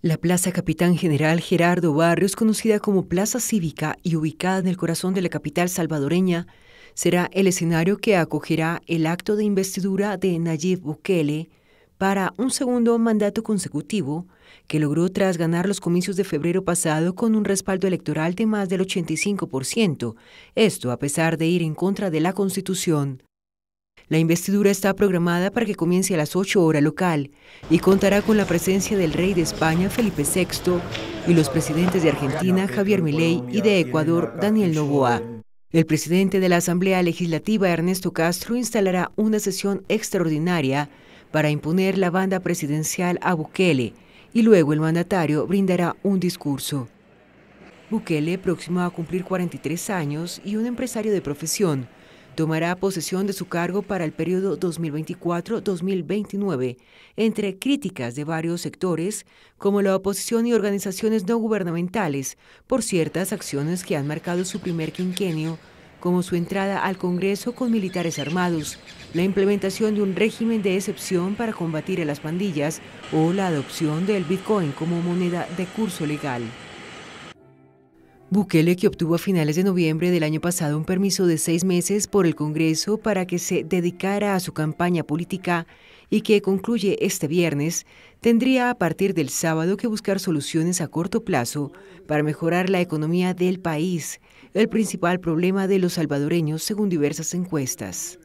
La Plaza Capitán General Gerardo Barrios, conocida como Plaza Cívica y ubicada en el corazón de la capital salvadoreña, será el escenario que acogerá el acto de investidura de Nayib Bukele para un segundo mandato consecutivo que logró tras ganar los comicios de febrero pasado con un respaldo electoral de más del 85%, esto a pesar de ir en contra de la Constitución. La investidura está programada para que comience a las 8 horas local y contará con la presencia del rey de España, Felipe VI, y los presidentes de Argentina, Javier Milei, y de Ecuador, Daniel Novoa. El presidente de la Asamblea Legislativa, Ernesto Castro, instalará una sesión extraordinaria para imponer la banda presidencial a Bukele y luego el mandatario brindará un discurso. Bukele, próximo a cumplir 43 años y un empresario de profesión, tomará posesión de su cargo para el periodo 2024-2029, entre críticas de varios sectores, como la oposición y organizaciones no gubernamentales, por ciertas acciones que han marcado su primer quinquenio, como su entrada al Congreso con militares armados, la implementación de un régimen de excepción para combatir a las pandillas o la adopción del Bitcoin como moneda de curso legal. Bukele, que obtuvo a finales de noviembre del año pasado un permiso de seis meses por el Congreso para que se dedicara a su campaña política y que concluye este viernes, tendría a partir del sábado que buscar soluciones a corto plazo para mejorar la economía del país, el principal problema de los salvadoreños según diversas encuestas.